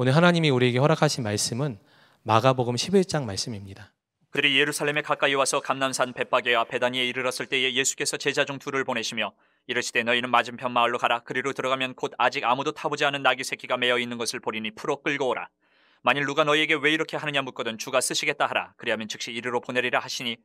오늘 하나님이 우리에게 허락하신 말씀은 마가복음 11장 말씀입니다. 그들이 예루살렘에 가까이 와서 감남산 벳바게 앞에 다니에 이르렀을 때에 예수께서 제자 중 둘을 보내시며 이르시되 너희는 맞은편 마을로 가라 그리로 들어가면 곧 아직 아무도 타보지 않은 나귀 새끼가 매어 있는 것을 보리니 풀어 끌고 오라 만일 누가 너희에게 왜 이렇게 하느냐 묻거든 주가 쓰시겠다 하라 그리하면 즉시 이르러 보내리라 하시니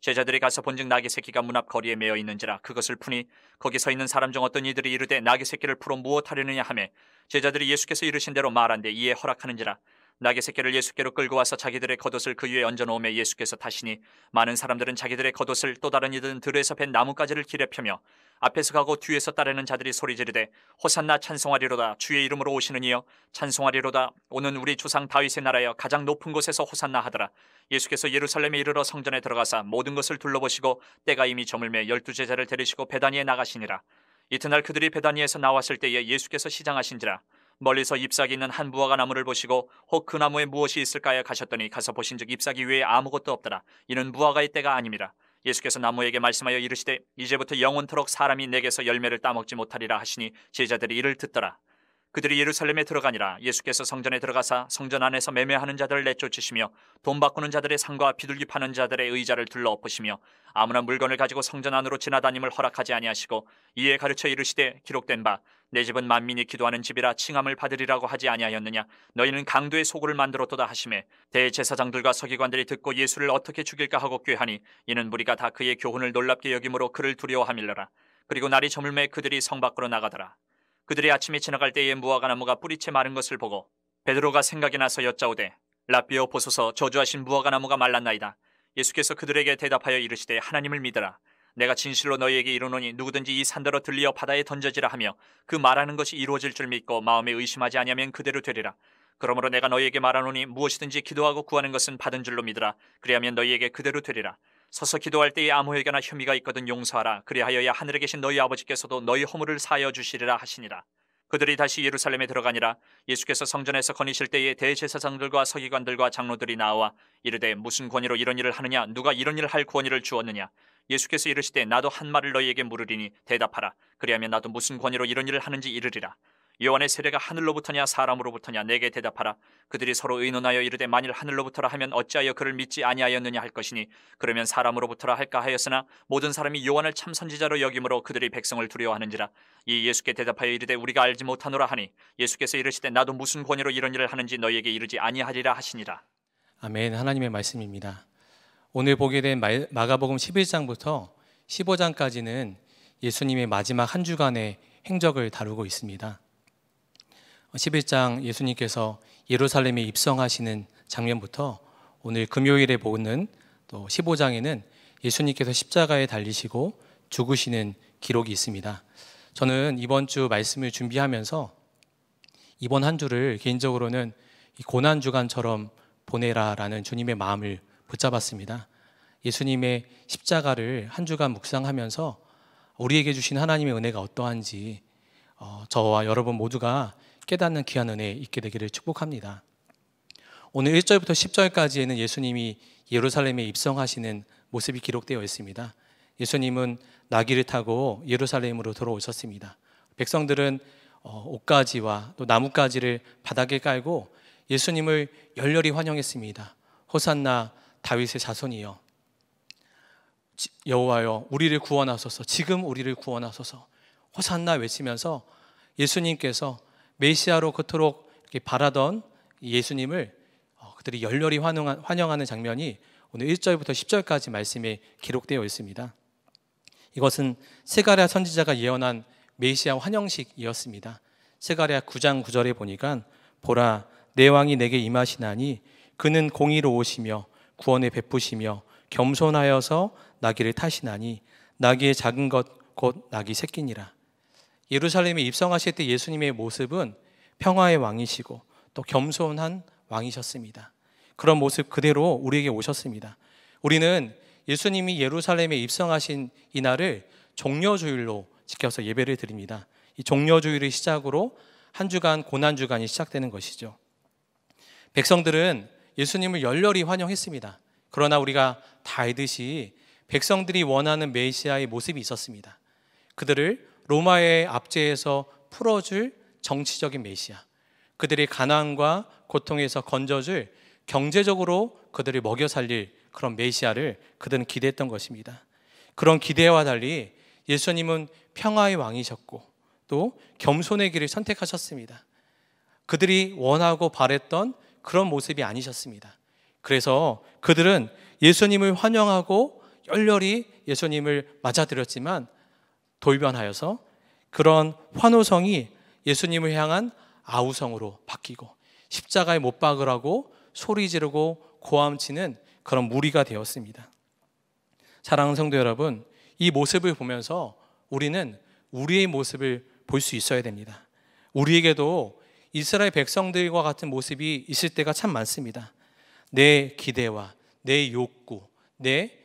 제자들이 가서 본즉 나귀 새끼가 문 앞 거리에 매어 있는지라 그것을 푸니 거기 서 있는 사람 중 어떤 이들이 이르되 나귀 새끼를 풀어 무엇하려느냐 하매 제자들이 예수께서 이르신 대로 말한데 이에 허락하는지라 나의 새끼를 예수께로 끌고 와서 자기들의 겉옷을 그 위에 얹어놓으며 예수께서 타시니 많은 사람들은 자기들의 겉옷을 또 다른 이들은 들에서 밴 나뭇가지를 길에 펴며 앞에서 가고 뒤에서 따르는 자들이 소리 지르되 호산나 찬송하리로다 주의 이름으로 오시는 이여 찬송하리로다 오는 우리 조상 다윗의 나라여 가장 높은 곳에서 호산나 하더라 예수께서 예루살렘에 이르러 성전에 들어가사 모든 것을 둘러보시고 때가 이미 저물매 열두 제자를 데리시고 베다니에 나가시니라 이튿날 그들이 베다니에서 나왔을 때에 예수께서 시장하신지라 멀리서 잎사귀 있는 한 무화과 나무를 보시고 혹 그 나무에 무엇이 있을까요 가셨더니 가서 보신즉 잎사귀 위에 아무것도 없더라 이는 무화과의 때가 아닙니다 예수께서 나무에게 말씀하여 이르시되 이제부터 영원토록 사람이 내게서 열매를 따먹지 못하리라 하시니 제자들이 이를 듣더라 그들이 예루살렘에 들어가니라 예수께서 성전에 들어가사 성전 안에서 매매하는 자들을 내쫓으시며 돈 바꾸는 자들의 상과 비둘기 파는 자들의 의자를 둘러엎으시며 아무나 물건을 가지고 성전 안으로 지나다님을 허락하지 아니하시고 이에 가르쳐 이르시되 기록된 바 내 집은 만민이 기도하는 집이라 칭함을 받으리라고 하지 아니하였느냐 너희는 강도의 소굴을 만들었도다 하심에 대제사장들과 서기관들이 듣고 예수를 어떻게 죽일까 하고 꾀하니 이는 무리가 다 그의 교훈을 놀랍게 여김으로 그를 두려워함일러라 그리고 날이 저물매 그들이 성 밖으로 나가더라 그들이 아침에 지나갈 때에 무화과나무가 뿌리채 마른 것을 보고 베드로가 생각이 나서 여짜오되 라비어 보소서 저주하신 무화과나무가 말랐나이다. 예수께서 그들에게 대답하여 이르시되 하나님을 믿어라 내가 진실로 너희에게 이르노니 누구든지 이 산더러 들리어 바다에 던져지라 하며 그 말하는 것이 이루어질 줄 믿고 마음에 의심하지 아니하면 그대로 되리라. 그러므로 내가 너희에게 말하노니 무엇이든지 기도하고 구하는 것은 받은 줄로 믿으라. 그리하면 너희에게 그대로 되리라. 서서 기도할 때에 아무에게나 혐의가 있거든 용서하라. 그리하여야 하늘에 계신 너희 아버지께서도 너희 허물을 사하여 주시리라 하시니라. 그들이 다시 예루살렘에 들어가니라 예수께서 성전에서 거니실 때에 대제사장들과 서기관들과 장로들이 나와 이르되 무슨 권위로 이런 일을 하느냐 누가 이런 일을 할 권위를 주었느냐 예수께서 이르시되 나도 한 말을 너희에게 물으리니 대답하라 그리하면 나도 무슨 권위로 이런 일을 하는지 이르리라 요한의 세례가 하늘로부터냐 사람으로부터냐 내게 대답하라 그들이 서로 의논하여 이르되 만일 하늘로부터라 하면 어찌하여 그를 믿지 아니하였느냐 할 것이니 그러면 사람으로부터라 할까 하였으나 모든 사람이 요한을 참 선지자로 여김으로 그들이 백성을 두려워하는지라 이 예수께 대답하여 이르되 우리가 알지 못하노라 하니 예수께서 이르시되 나도 무슨 권위로 이런 일을 하는지 너희에게 이르지 아니하리라 하시니라 아멘 하나님의 말씀입니다 오늘 보게 된 마가복음 11장부터 15장까지는 예수님의 마지막 한 주간의 행적을 다루고 있습니다. 11장 예수님께서 예루살렘에 입성하시는 장면부터 오늘 금요일에 보는 또 15장에는 예수님께서 십자가에 달리시고 죽으시는 기록이 있습니다. 저는 이번 주 말씀을 준비하면서 이번 한 주를 개인적으로는 고난 주간처럼 보내라라는 주님의 마음을 붙잡았습니다. 예수님의 십자가를 한 주간 묵상하면서 우리에게 주신 하나님의 은혜가 어떠한지 어, 저와 여러분 모두가 깨닫는 귀한 은혜에 있게 되기를 축복합니다. 오늘 1절부터 10절까지에는 예수님이 예루살렘에 입성하시는 모습이 기록되어 있습니다. 예수님은 나귀를 타고 예루살렘으로 들어오셨습니다. 백성들은 어, 옷가지와 또 나뭇가지를 바닥에 깔고 예수님을 열렬히 환영했습니다. 호산나 다윗의 자손이여 여호와여 우리를 구원하소서 지금 우리를 구원하소서 호산나 외치면서 예수님께서 메시아로 그토록 바라던 예수님을 어, 그들이 열렬히 환영하는 장면이 오늘 1절부터 10절까지 말씀에 기록되어 있습니다. 이것은 세가랴 선지자가 예언한 메시아 환영식이었습니다. 세가랴 9장 9절에 보니까 보라 내 왕이 내게 임하시나니 그는 공의로우시며 구원에 베푸시며 겸손하여서 나귀를 타시나니 나귀의 작은 것 곧 나귀 새끼니라 예루살렘에 입성하실 때 예수님의 모습은 평화의 왕이시고 또 겸손한 왕이셨습니다. 그런 모습 그대로 우리에게 오셨습니다. 우리는 예수님이 예루살렘에 입성하신 이날을 종려주일로 지켜서 예배를 드립니다. 이 종려주일을 시작으로 한 주간 고난주간이 시작되는 것이죠. 백성들은 예수님을 열렬히 환영했습니다. 그러나 우리가 다 알듯이 백성들이 원하는 메시아의 모습이 있었습니다. 그들을 로마의 압제에서 풀어줄 정치적인 메시아, 그들이 가난과 고통에서 건져줄 경제적으로 그들이 먹여 살릴 그런 메시아를 그들은 기대했던 것입니다. 그런 기대와 달리 예수님은 평화의 왕이셨고 또 겸손의 길을 선택하셨습니다. 그들이 원하고 바랬던 그런 모습이 아니셨습니다. 그래서 그들은 예수님을 환영하고 열렬히 예수님을 맞아들였지만 돌변하여서 그런 환호성이 예수님을 향한 아우성으로 바뀌고 십자가에 못 박으라고 소리 지르고 고함치는 그런 무리가 되었습니다. 사랑하는 성도 여러분, 이 모습을 보면서 우리는 우리의 모습을 볼 수 있어야 됩니다. 우리에게도 이스라엘 백성들과 같은 모습이 있을 때가 참 많습니다. 내 기대와 내 욕구, 내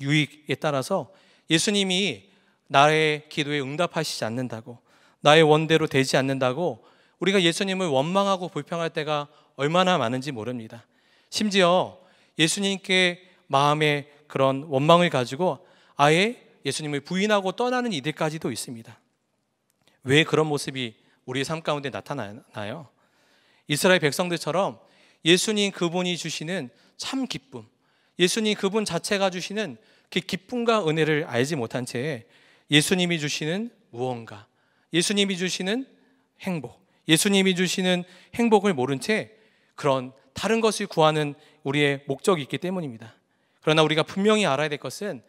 유익에 따라서 예수님이 나의 기도에 응답하시지 않는다고 나의 원대로 되지 않는다고 우리가 예수님을 원망하고 불평할 때가 얼마나 많은지 모릅니다. 심지어 예수님께 마음의 그런 원망을 가지고 아예 예수님을 부인하고 떠나는 이들까지도 있습니다. 왜 그런 모습이 우리의 삶 가운데 나타나나요? 이스라엘 백성들처럼 예수님 그분이 주시는 참 기쁨, 예수님 그분 자체가 주시는 그 기쁨과 은혜를 알지 못한 채 예수님이 주시는 무언가, 예수님이 주시는 행복, 예수님이 주시는 행복을 모른 채 그런 다른 것을 구하는 우리의 목적이 있기 때문입니다. 그러나 우리가 분명히 알아야 될 것은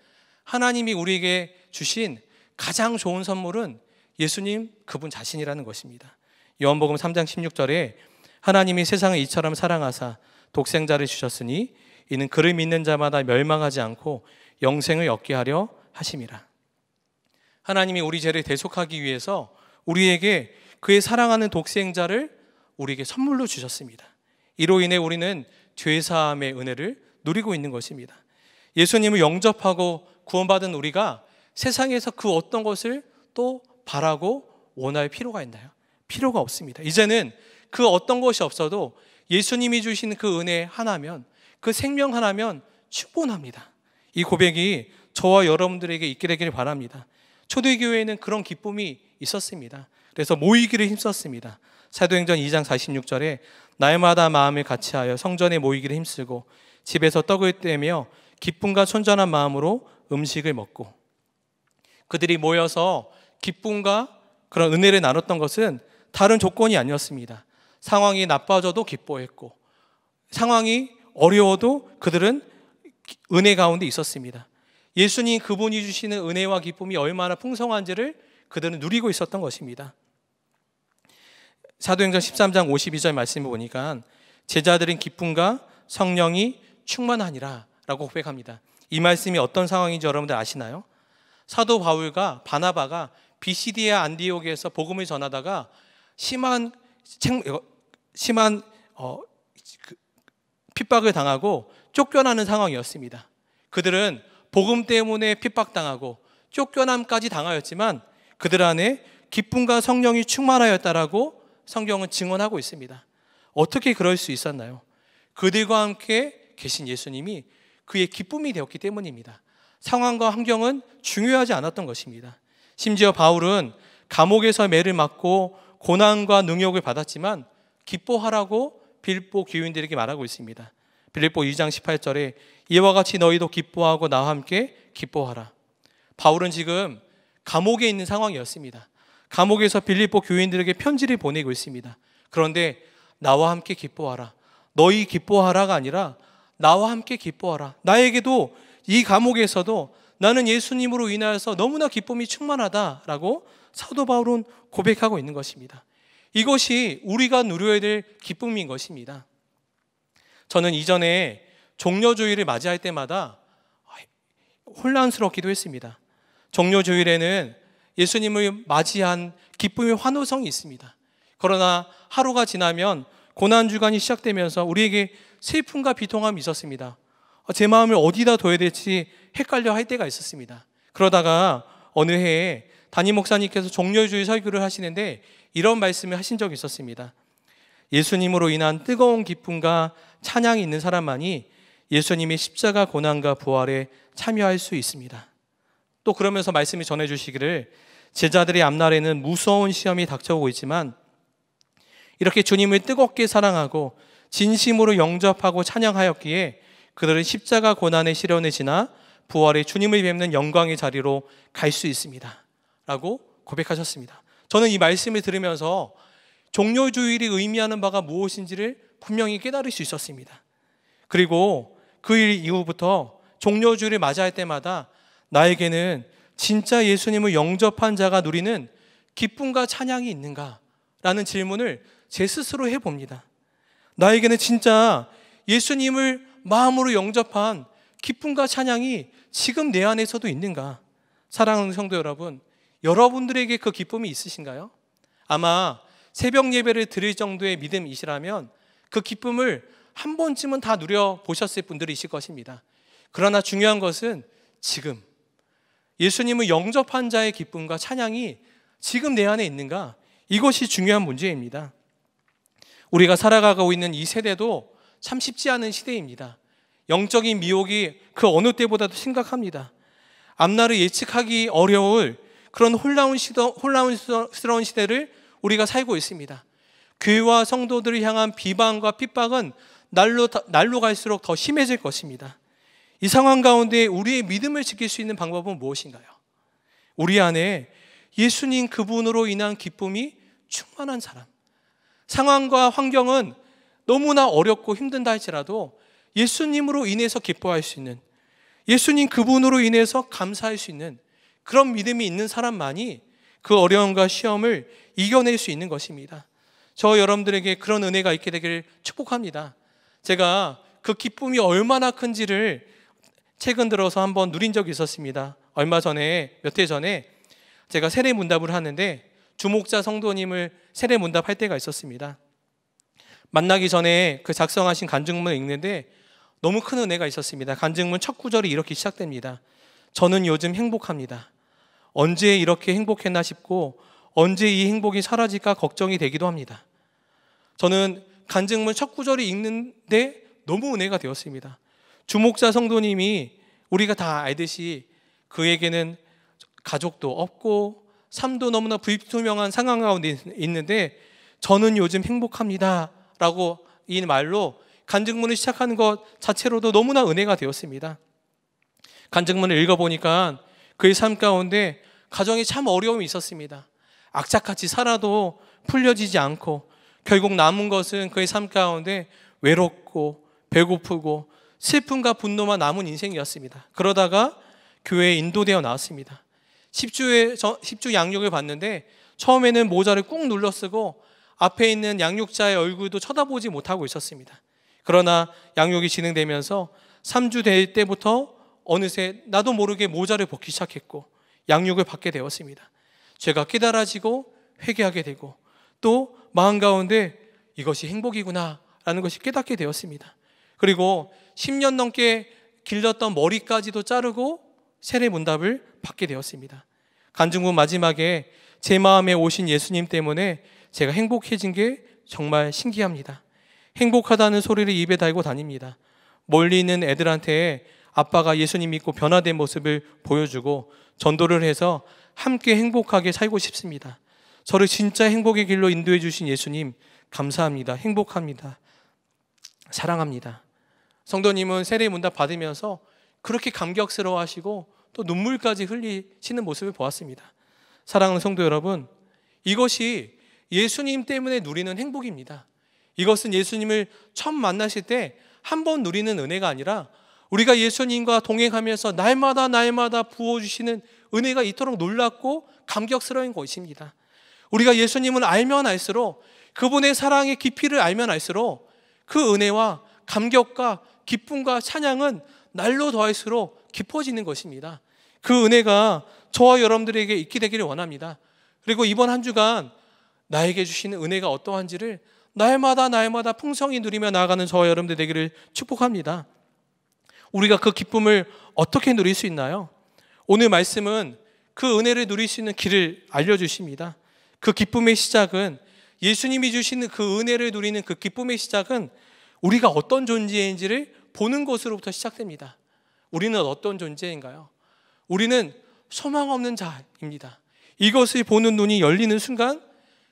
하나님이 우리에게 주신 가장 좋은 선물은 예수님 그분 자신이라는 것입니다. 요한복음 3장 16절에 하나님이 세상을 이처럼 사랑하사 독생자를 주셨으니 이는 그를 믿는 자마다 멸망하지 않고 영생을 얻게 하려 하심이라. 하나님이 우리 죄를 대속하기 위해서 우리에게 그의 사랑하는 독생자를 우리에게 선물로 주셨습니다. 이로 인해 우리는 죄사함의 은혜를 누리고 있는 것입니다. 예수님을 영접하고 구원받은 우리가 세상에서 그 어떤 것을 또 바라고 원할 필요가 있나요? 필요가 없습니다. 이제는 그 어떤 것이 없어도 예수님이 주신 그 은혜 하나면 그 생명 하나면 충분합니다. 이 고백이 저와 여러분들에게 있게 되기를 바랍니다. 초대교회에는 그런 기쁨이 있었습니다. 그래서 모이기를 힘썼습니다. 사도행전 2장 46절에 날마다 마음을 같이하여 성전에 모이기를 힘쓰고 집에서 떡을 떼며 기쁨과 천전한 마음으로 음식을 먹고 그들이 모여서 기쁨과 그런 은혜를 나눴던 것은 다른 조건이 아니었습니다. 상황이 나빠져도 기뻐했고 상황이 어려워도 그들은 은혜 가운데 있었습니다. 예수님 그분이 주시는 은혜와 기쁨이 얼마나 풍성한지를 그들은 누리고 있었던 것입니다. 사도행전 13장 52절 말씀을 보니까 제자들은 기쁨과 성령이 충만하니라 라고 고백합니다. 이 말씀이 어떤 상황인지 여러분들 아시나요? 사도 바울과 바나바가 비시디아 안디옥에서 복음을 전하다가 심한 어, 심한 어, 그 핍박을 당하고 쫓겨나는 상황이었습니다. 그들은 복음 때문에 핍박당하고 쫓겨남까지 당하였지만 그들 안에 기쁨과 성령이 충만하였다라고 성경은 증언하고 있습니다. 어떻게 그럴 수 있었나요? 그들과 함께 계신 예수님이 그의 기쁨이 되었기 때문입니다. 상황과 환경은 중요하지 않았던 것입니다. 심지어 바울은 감옥에서 매를 맞고 고난과 능욕을 받았지만 기뻐하라고 빌보 교인들에게 말하고 있습니다. 빌립보 2장 18절에 이와 같이 너희도 기뻐하고 나와 함께 기뻐하라. 바울은 지금 감옥에 있는 상황이었습니다. 감옥에서 빌립보 교인들에게 편지를 보내고 있습니다. 그런데 나와 함께 기뻐하라. 너희 기뻐하라가 아니라 나와 함께 기뻐하라. 나에게도 이 감옥에서도 나는 예수님으로 인하여서 너무나 기쁨이 충만하다라고 사도 바울은 고백하고 있는 것입니다. 이것이 우리가 누려야 될 기쁨인 것입니다. 저는 이전에 종려주일을 맞이할 때마다 혼란스럽기도 했습니다. 종려주일에는 예수님을 맞이한 기쁨의 환호성이 있습니다. 그러나 하루가 지나면 고난주간이 시작되면서 우리에게 슬픔과 비통함이 있었습니다. 제 마음을 어디다 둬야 될지 헷갈려 할 때가 있었습니다. 그러다가 어느 해에 담임 목사님께서 종려주의 설교를 하시는데 이런 말씀을 하신 적이 있었습니다. 예수님으로 인한 뜨거운 기쁨과 찬양이 있는 사람만이 예수님의 십자가 고난과 부활에 참여할 수 있습니다. 또 그러면서 말씀이 전해주시기를 제자들의 앞날에는 무서운 시험이 닥쳐오고 있지만 이렇게 주님을 뜨겁게 사랑하고 진심으로 영접하고 찬양하였기에 그들은 십자가 고난의 시련을 지나 부활의 주님을 뵙는 영광의 자리로 갈 수 있습니다. 라고 고백하셨습니다. 저는 이 말씀을 들으면서 종료주일이 의미하는 바가 무엇인지를 분명히 깨달을 수 있었습니다. 그리고 그 일 이후부터 종료주일을 맞이할 때마다 나에게는 진짜 예수님을 영접한 자가 누리는 기쁨과 찬양이 있는가? 라는 질문을 제 스스로 해봅니다. 나에게는 진짜 예수님을 마음으로 영접한 기쁨과 찬양이 지금 내 안에서도 있는가? 사랑하는 성도 여러분, 여러분들에게 그 기쁨이 있으신가요? 아마 새벽 예배를 드릴 정도의 믿음이시라면 그 기쁨을 한 번쯤은 다 누려 보셨을 분들이실 것입니다. 그러나 중요한 것은 지금 예수님을 영접한 자의 기쁨과 찬양이 지금 내 안에 있는가? 이것이 중요한 문제입니다. 우리가 살아가고 있는 이 세대도 참 쉽지 않은 시대입니다. 영적인 미혹이 그 어느 때보다도 심각합니다. 앞날을 예측하기 어려울 그런 혼란스러운 시대를 우리가 살고 있습니다. 교회와 성도들을 향한 비방과 핍박은 날로, 날로 갈수록 더 심해질 것입니다. 이 상황 가운데 우리의 믿음을 지킬 수 있는 방법은 무엇인가요? 우리 안에 예수님 그분으로 인한 기쁨이 충만한 사람. 상황과 환경은 너무나 어렵고 힘든다 할지라도 예수님으로 인해서 기뻐할 수 있는 예수님 그분으로 인해서 감사할 수 있는 그런 믿음이 있는 사람만이 그 어려움과 시험을 이겨낼 수 있는 것입니다. 저 여러분들에게 그런 은혜가 있게 되기를 축복합니다. 제가 그 기쁨이 얼마나 큰지를 최근 들어서 한번 누린 적이 있었습니다. 얼마 전에 몇 해 전에 제가 세례 문답을 하는데 주목자 성도님을 세례 문답할 때가 있었습니다. 만나기 전에 그 작성하신 간증문을 읽는데 너무 큰 은혜가 있었습니다. 간증문 첫 구절이 이렇게 시작됩니다. 저는 요즘 행복합니다. 언제 이렇게 행복했나 싶고 언제 이 행복이 사라질까 걱정이 되기도 합니다. 저는 간증문 첫 구절이 읽는데 너무 은혜가 되었습니다. 주목자 성도님이 우리가 다 알듯이 그에게는 가족도 없고 삶도 너무나 불투명한 상황 가운데 있는데 저는 요즘 행복합니다. 라고 이 말로 간증문을 시작하는 것 자체로도 너무나 은혜가 되었습니다. 간증문을 읽어보니까 그의 삶 가운데 가정이 참 어려움이 있었습니다. 악착같이 살아도 풀려지지 않고 결국 남은 것은 그의 삶 가운데 외롭고 배고프고 슬픔과 분노만 남은 인생이었습니다. 그러다가 교회에 인도되어 나왔습니다. 1 0주의 10주 양육을 받는데 처음에는 모자를 꾹 눌러 쓰고 앞에 있는 양육자의 얼굴도 쳐다보지 못하고 있었습니다. 그러나 양육이 진행되면서 3주 될 때부터 어느새 나도 모르게 모자를 벗기 시작했고 양육을 받게 되었습니다. 죄가 깨달아지고 회개하게 되고 또 마음 가운데 이것이 행복이구나라는 것이 깨닫게 되었습니다. 그리고 10년 넘게 길렀던 머리까지도 자르고 세례 문답을 받게 되었습니다. 간증부 마지막에 제 마음에 오신 예수님 때문에 제가 행복해진 게 정말 신기합니다. 행복하다는 소리를 입에 달고 다닙니다. 멀리 있는 애들한테 아빠가 예수님 믿고 변화된 모습을 보여주고 전도를 해서 함께 행복하게 살고 싶습니다. 저를 진짜 행복의 길로 인도해 주신 예수님 감사합니다. 행복합니다. 사랑합니다. 성도님은 세례 문답 받으면서 그렇게 감격스러워 하시고 또 눈물까지 흘리시는 모습을 보았습니다. 사랑하는 성도 여러분, 이것이 예수님 때문에 누리는 행복입니다. 이것은 예수님을 처음 만나실 때 한 번 누리는 은혜가 아니라 우리가 예수님과 동행하면서 날마다 날마다 부어주시는 은혜가 이토록 놀랍고 감격스러운 것입니다. 우리가 예수님을 알면 알수록 그분의 사랑의 깊이를 알면 알수록 그 은혜와 감격과 기쁨과 찬양은 날로 더할수록 깊어지는 것입니다. 그 은혜가 저와 여러분들에게 있게 되기를 원합니다. 그리고 이번 한 주간 나에게 주시는 은혜가 어떠한지를 날마다 날마다 풍성히 누리며 나아가는 저와 여러분들 되기를 축복합니다. 우리가 그 기쁨을 어떻게 누릴 수 있나요? 오늘 말씀은 그 은혜를 누릴 수 있는 길을 알려주십니다. 그 기쁨의 시작은 예수님이 주시는 그 은혜를 누리는 그 기쁨의 시작은 우리가 어떤 존재인지를 보는 것으로부터 시작됩니다. 우리는 어떤 존재인가요? 우리는 소망 없는 자입니다. 이것을 보는 눈이 열리는 순간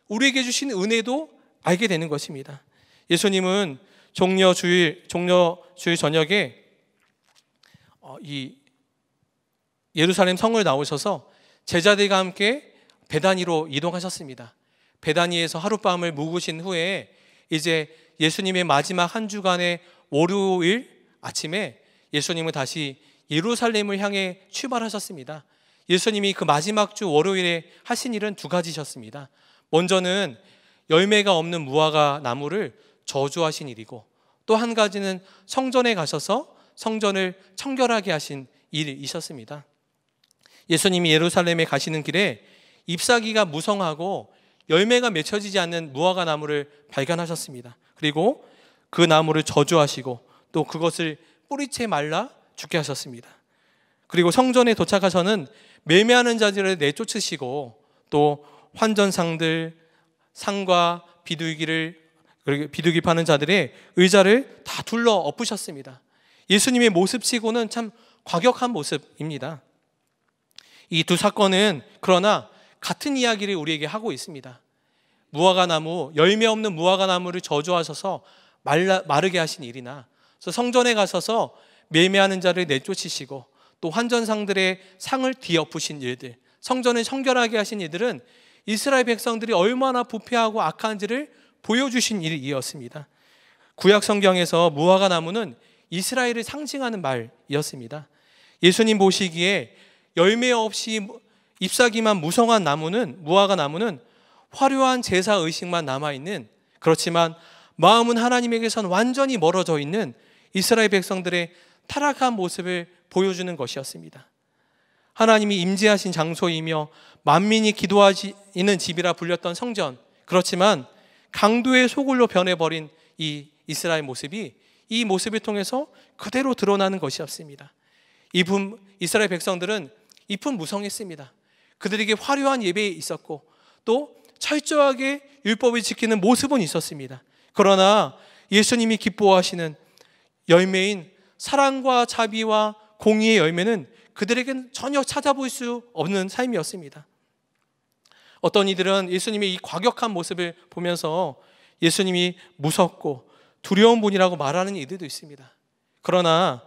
우리에게 주신 은혜도 알게 되는 것입니다. 예수님은 종려 주일 종려 주일 저녁에 이 예루살렘 성을 나오셔서 제자들과 함께 배단위로 이동하셨습니다. 베다니에서 하룻밤을 묵으신 후에 이제 예수님의 마지막 한 주간의 월요일 아침에 예수님은 다시 예루살렘을 향해 출발하셨습니다. 예수님이 그 마지막 주 월요일에 하신 일은 두 가지셨습니다. 먼저는 열매가 없는 무화과 나무를 저주하신 일이고 또 한 가지는 성전에 가셔서 성전을 청결하게 하신 일이 있었습니다. 예수님이 예루살렘에 가시는 길에 잎사귀가 무성하고 열매가 맺혀지지 않는 무화과 나무를 발견하셨습니다. 그리고 그 나무를 저주하시고 또 그것을 뿌리채 말라 죽게 하셨습니다. 그리고 성전에 도착하서는 매매하는 자들을 내쫓으시고 또 환전상들, 상과 비둘기를 비둘기 파는 자들의 의자를 다 둘러 엎으셨습니다. 예수님의 모습치고는 참 과격한 모습입니다. 이 두 사건은 그러나 같은 이야기를 우리에게 하고 있습니다. 무화과 나무, 열매 없는 무화과 나무를 저주하셔서 말라, 마르게 하신 일이나 성전에 가셔서 매매하는 자를 내쫓으시고 또 환전상들의 상을 뒤엎으신 일들, 성전을 청결하게 하신 이들은 이스라엘 백성들이 얼마나 부패하고 악한지를 보여주신 일이었습니다. 구약 성경에서 무화과 나무는 이스라엘을 상징하는 말이었습니다. 예수님 보시기에 열매 없이 잎사귀만 무성한 나무는 무화과 나무는 화려한 제사 의식만 남아 있는 그렇지만 마음은 하나님에게선 완전히 멀어져 있는 이스라엘 백성들의 타락한 모습을 보여주는 것이었습니다. 하나님이 임재하신 장소이며 만민이 기도하는 집이라 불렸던 성전 그렇지만 강도의 소굴로 변해버린 이 이스라엘 모습이 이 모습을 통해서 그대로 드러나는 것이 없습니다. 이분 이스라엘 백성들은 이분 무성했습니다. 그들에게 화려한 예배에 있었고 또 철저하게 율법을 지키는 모습은 있었습니다. 그러나 예수님이 기뻐하시는 열매인 사랑과 자비와 공의의 열매는 그들에겐 전혀 찾아볼 수 없는 삶이었습니다. 어떤 이들은 예수님의 이 과격한 모습을 보면서 예수님이 무섭고 두려운 분이라고 말하는 이들도 있습니다. 그러나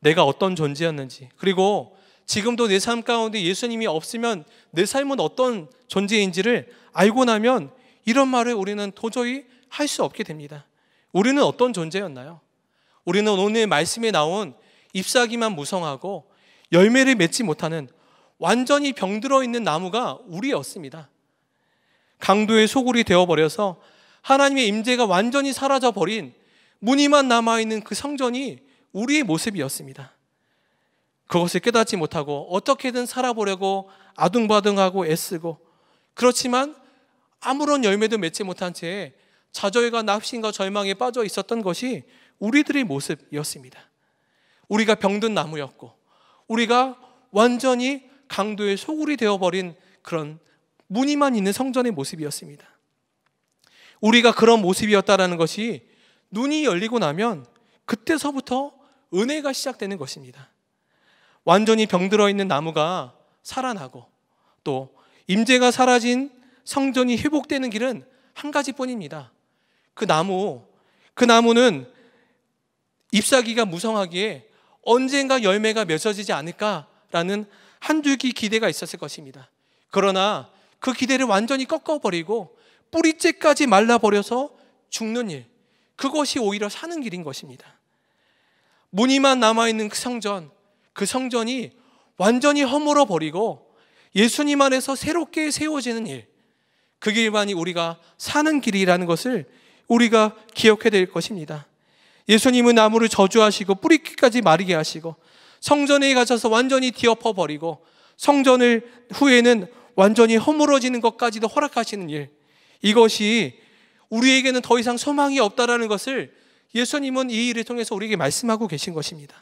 내가 어떤 존재였는지 그리고 지금도 내 삶 가운데 예수님이 없으면 내 삶은 어떤 존재인지를 알고 나면 이런 말을 우리는 도저히 할 수 없게 됩니다. 우리는 어떤 존재였나요? 우리는 오늘 말씀에 나온 잎사귀만 무성하고 열매를 맺지 못하는 완전히 병들어 있는 나무가 우리였습니다. 강도의 소굴이 되어버려서 하나님의 임재가 완전히 사라져 버린 무늬만 남아 있는 그 성전이 우리의 모습이었습니다. 그것을 깨닫지 못하고 어떻게든 살아보려고 아둥바둥하고 애쓰고 그렇지만 아무런 열매도 맺지 못한 채 좌절과 납신과 절망에 빠져 있었던 것이 우리들의 모습이었습니다. 우리가 병든 나무였고 우리가 완전히 강도의 소굴이 되어버린 그런 무늬만 있는 성전의 모습이었습니다. 우리가 그런 모습이었다라는 것이 눈이 열리고 나면 그때서부터 은혜가 시작되는 것입니다. 완전히 병들어 있는 나무가 살아나고 또 임재가 사라진 성전이 회복되는 길은 한 가지뿐입니다. 그 나무 그 나무는 잎사귀가 무성하기에 언젠가 열매가 맺어지지 않을까라는 한줄기 기대가 있었을 것입니다. 그러나 그 기대를 완전히 꺾어버리고 뿌리째까지 말라버려서 죽는 일. 그것이 오히려 사는 길인 것입니다. 무늬만 남아있는 그 성전, 그 성전이 완전히 허물어 버리고 예수님 안에서 새롭게 세워지는 일. 그 길만이 우리가 사는 길이라는 것을 우리가 기억해야 될 것입니다. 예수님은 나무를 저주하시고 뿌리까지 마르게 하시고 성전에 가셔서 완전히 뒤엎어 버리고 성전을 후에는 완전히 허물어지는 것까지도 허락하시는 일. 이것이 우리에게는 더 이상 소망이 없다라는 것을 예수님은 이 일을 통해서 우리에게 말씀하고 계신 것입니다.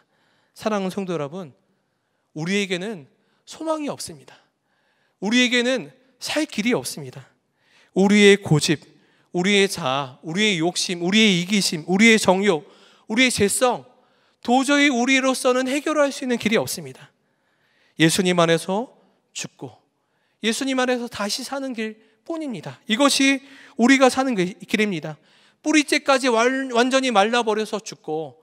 사랑하는 성도 여러분, 우리에게는 소망이 없습니다. 우리에게는 살 길이 없습니다. 우리의 고집, 우리의 자아, 우리의 욕심, 우리의 이기심, 우리의 정욕, 우리의 죄성, 도저히 우리로서는 해결할 수 있는 길이 없습니다. 예수님 안에서 죽고 예수님 안에서 다시 사는 길, 뿐입니다. 이것이 우리가 사는 그 길입니다. 뿌리째까지 완전히 말라버려서 죽고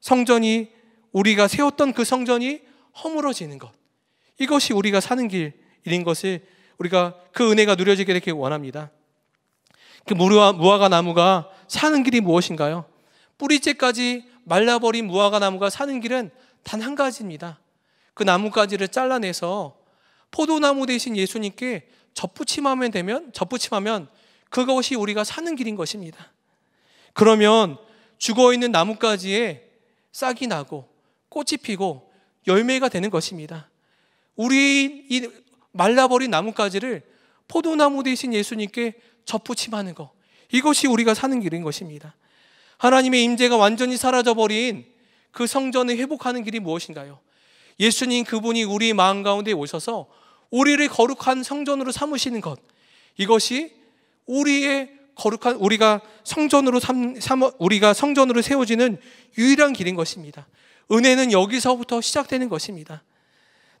성전이 우리가 세웠던 그 성전이 허물어지는 것. 이것이 우리가 사는 길인 것을 우리가 그 은혜가 누려지게 이렇 원합니다. 그 무화, 무화과 나무가 사는 길이 무엇인가요? 뿌리째까지 말라버린 무화과 나무가 사는 길은 단 한 가지입니다. 그 나뭇가지를 잘라내서 포도나무 대신 예수님께 접붙임하면 되면 접붙임하면 그것이 우리가 사는 길인 것입니다. 그러면 죽어 있는 나뭇가지에 싹이 나고 꽃이 피고 열매가 되는 것입니다. 우리 이 말라버린 나뭇가지를 포도나무 대신 예수님께 접붙임하는 것 이것이 우리가 사는 길인 것입니다. 하나님의 임재가 완전히 사라져버린 그 성전을 회복하는 길이 무엇인가요? 예수님 그분이 우리 마음 가운데 오셔서 우리를 거룩한 성전으로 삼으시는 것. 이것이 우리의 거룩한 우리가 성전으로 삼, 삼 우리가 성전으로 세워지는 유일한 길인 것입니다. 은혜는 여기서부터 시작되는 것입니다.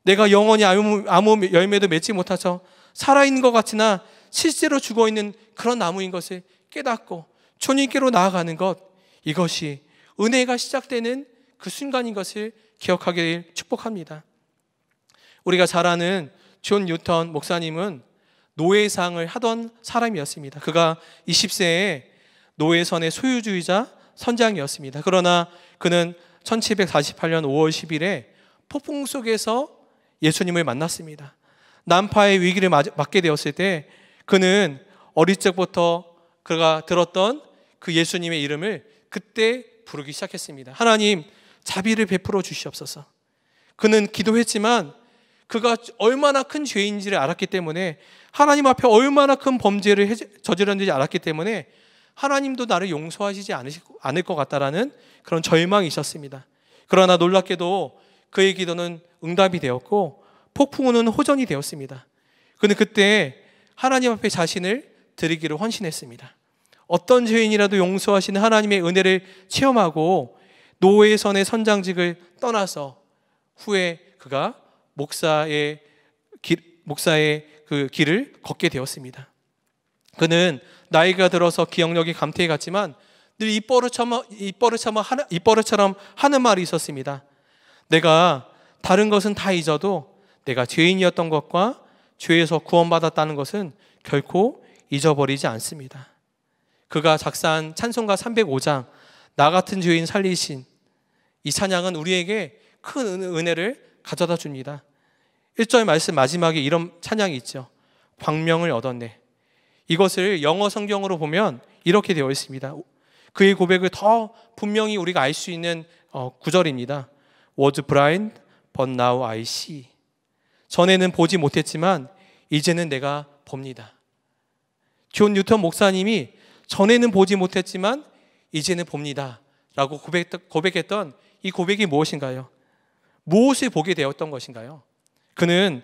내가 영원히 아무, 아무 열매도 맺지 못하서 살아있는 것 같으나 실제로 죽어 있는 그런 나무인 것을 깨닫고 주님께로 나아가는 것 이것이 은혜가 시작되는 그 순간인 것을 기억하길 축복합니다. 우리가 잘 아는 존 뉴턴 목사님은 노예상을 하던 사람이었습니다. 그가 20세에 노예선의 소유주의자 선장이었습니다. 그러나 그는 1748년 5월 10일에 폭풍 속에서 예수님을 만났습니다. 난파의 위기를 맞게 되었을 때 그는 어릴 적부터 그가 들었던 그 예수님의 이름을 그때 부르기 시작했습니다. 하나님 자비를 베풀어 주시옵소서. 그는 기도했지만 그가 얼마나 큰 죄인지를 알았기 때문에 하나님 앞에 얼마나 큰 범죄를 저질렀는지 알았기 때문에 하나님도 나를 용서하시지 않을 것 같다라는 그런 절망이 있었습니다. 그러나 놀랍게도 그의 기도는 응답이 되었고 폭풍우는 호전이 되었습니다. 그런데 그때 하나님 앞에 자신을 드리기로 헌신했습니다. 어떤 죄인이라도 용서하시는 하나님의 은혜를 체험하고 노예 선의 선장직을 떠나서 후에 그가 목사의 길, 목사의 그 길을 걷게 되었습니다. 그는 나이가 들어서 기억력이 감퇴해갔지만 늘 입버릇처럼, 입버릇처럼, 하는, 말이 있었습니다. 내가 다른 것은 다 잊어도 내가 죄인이었던 것과 죄에서 구원받았다는 것은 결코 잊어버리지 않습니다. 그가 작사한 찬송가 305장 나 같은 죄인 살리신 이 찬양은 우리에게 큰 은혜를 가져다 줍니다. 1절 말씀 마지막에 이런 찬양이 있죠. 광명을 얻었네. 이것을 영어 성경으로 보면 이렇게 되어 있습니다. 그의 고백을 더 분명히 우리가 알 수 있는 어, 구절입니다. Was blind, but now I see. 전에는 보지 못했지만 이제는 내가 봅니다. 존 뉴턴 목사님이 전에는 보지 못했지만 이제는 봅니다. 라고 고백했던 이 고백이 무엇인가요? 무엇을 보게 되었던 것인가요? 그는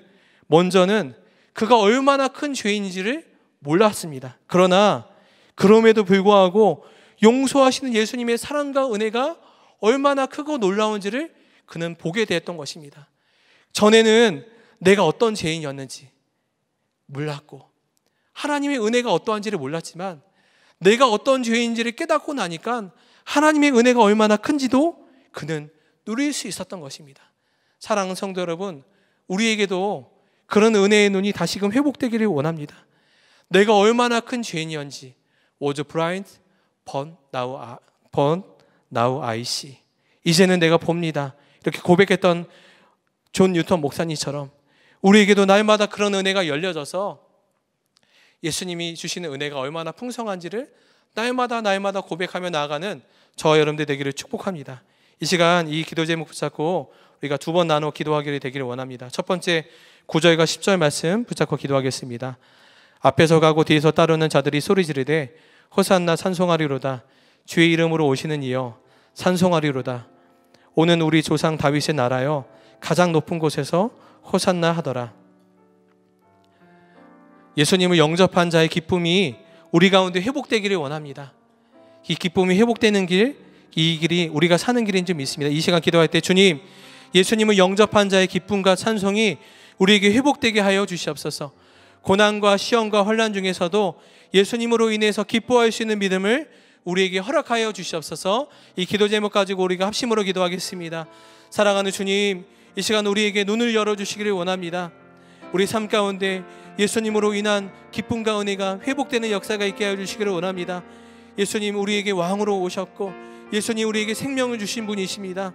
먼저는 그가 얼마나 큰 죄인지를 몰랐습니다. 그러나 그럼에도 불구하고 용서하시는 예수님의 사랑과 은혜가 얼마나 크고 놀라운지를 그는 보게 되었던 것입니다. 전에는 내가 어떤 죄인이었는지 몰랐고 하나님의 은혜가 어떠한지를 몰랐지만 내가 어떤 죄인지를 깨닫고 나니까 하나님의 은혜가 얼마나 큰지도 그는 누릴 수 있었던 것입니다. 사랑하는 성도 여러분, 우리에게도 그런 은혜의 눈이 다시금 회복되기를 원합니다. 내가 얼마나 큰 죄인이었는지 was blind but now, I, 아, but now I see 이제는 내가 봅니다. 이렇게 고백했던 존 뉴턴 목사님처럼 우리에게도 날마다 그런 은혜가 열려져서 예수님이 주시는 은혜가 얼마나 풍성한지를 날마다 날마다 고백하며 나아가는 저와 여러분들 되기를 축복합니다. 이 시간 이 기도 제목 붙잡고 우리가 두 번 나눠 기도하기를 되기를 원합니다. 첫 번째 구절과 10절 말씀 붙잡고 기도하겠습니다. 앞에서 가고 뒤에서 따르는 자들이 소리 지르되 호산나 산송하리로다 주의 이름으로 오시는 이여 산송하리로다 오는 우리 조상 다윗의 나라여 가장 높은 곳에서 호산나 하더라. 예수님을 영접한 자의 기쁨이 우리 가운데 회복되기를 원합니다. 이 기쁨이 회복되는 길, 이 길이 우리가 사는 길인 줄 믿습니다. 이 시간 기도할 때 주님 예수님을 영접한 자의 기쁨과 찬송이 우리에게 회복되게 하여 주시옵소서. 고난과 시험과 환란 중에서도 예수님으로 인해서 기뻐할 수 있는 믿음을 우리에게 허락하여 주시옵소서. 이 기도 제목 가지고 우리가 합심으로 기도하겠습니다. 사랑하는 주님, 이 시간 우리에게 눈을 열어 주시기를 원합니다. 우리 삶 가운데 예수님으로 인한 기쁨과 은혜가 회복되는 역사가 있게 하여 주시기를 원합니다. 예수님 우리에게 왕으로 오셨고 예수님 우리에게 생명을 주신 분이십니다.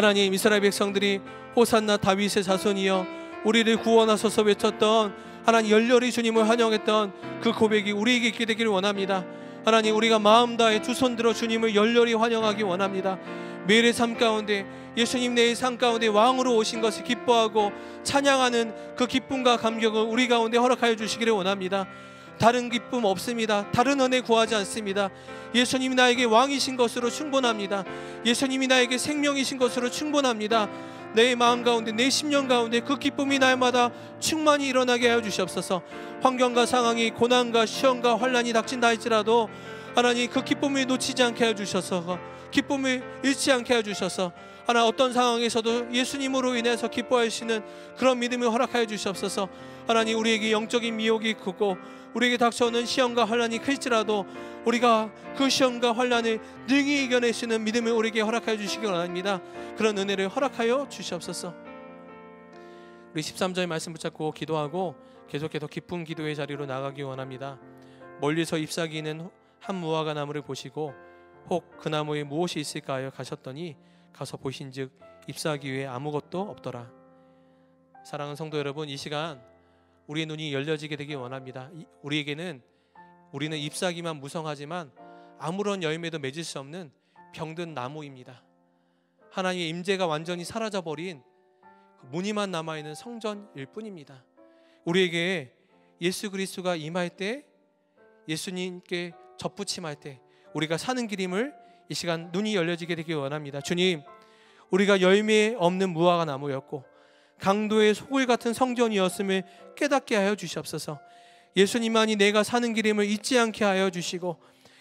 하나님 이스라엘 백성들이 호산나 다윗의 자손이여 우리를 구원하소서 외쳤던 하나님 열렬히 주님을 환영했던 그 고백이 우리에게 있게 되기를 원합니다. 하나님 우리가 마음 다해 두손 들어 주님을 열렬히 환영하기 원합니다. 매일의 삶 가운데 예수님 내의 삶 가운데 왕으로 오신 것을 기뻐하고 찬양하는 그 기쁨과 감격을 우리 가운데 허락하여 주시기를 원합니다. 다른 기쁨 없습니다. 다른 은혜 구하지 않습니다. 예수님이 나에게 왕이신 것으로 충분합니다. 예수님이 나에게 생명이신 것으로 충분합니다. 내 마음 가운데 내 심령 가운데 그 기쁨이 날마다 충만히 일어나게 하여 주시옵소서. 환경과 상황이 고난과 시험과 환란이 닥친다 할지라도 하나님 그 기쁨을 놓치지 않게 하여 주셔서 기쁨을 잃지 않게 하여 주셔서 하나 어떤 상황에서도 예수님으로 인해서 기뻐하시는 그런 믿음을 허락하여 주시옵소서. 하나님 우리에게 영적인 미혹이 크고 우리에게 닥쳐오는 시험과 환란이 클지라도 우리가 그 시험과 환란을 능히 이겨내시는 믿음을 우리에게 허락하여 주시기 바랍니다. 그런 은혜를 허락하여 주시옵소서. 우리 13절 말씀 붙잡고 기도하고 계속해서 깊은 기도의 자리로 나가기 원합니다. 멀리서 잎사귀는 한 무화과 나무를 보시고 혹 그 나무에 무엇이 있을까 하여 가셨더니 가서 보신즉 입사하기 위해 아무것도 없더라. 사랑하는 성도 여러분, 이 시간 우리의 눈이 열려지게 되길 원합니다. 우리에게는 우리는 잎사귀만 무성하지만 아무런 열매도 맺을 수 없는 병든 나무입니다. 하나님의 임재가 완전히 사라져 버린 그 무늬만 남아 있는 성전일 뿐입니다. 우리에게 예수 그리스도가 임할 때 예수님께 접붙임할 때 우리가 사는 길임을 이 시간 눈이 열려지게 되길 원합니다. 주님, 우리가 열매 없는 무화과 나무였고 강도의 소굴 같은 성전이었음을 깨닫게 하여 주시옵소서. 예수님만이 내가 사는 길임을 잊지 않게 하여 주시고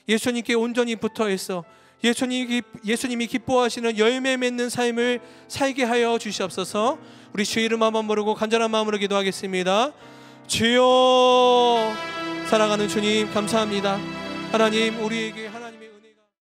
예수님께 온전히 붙어 있어 예수님이, 예수님이 기뻐하시는 열매 맺는 삶을 살게 하여 주시옵소서. 우리 주 이름 한번 모르고 간절한 마음으로 기도하겠습니다. 주여 사랑하는 주님 감사합니다. 하나님 우리에게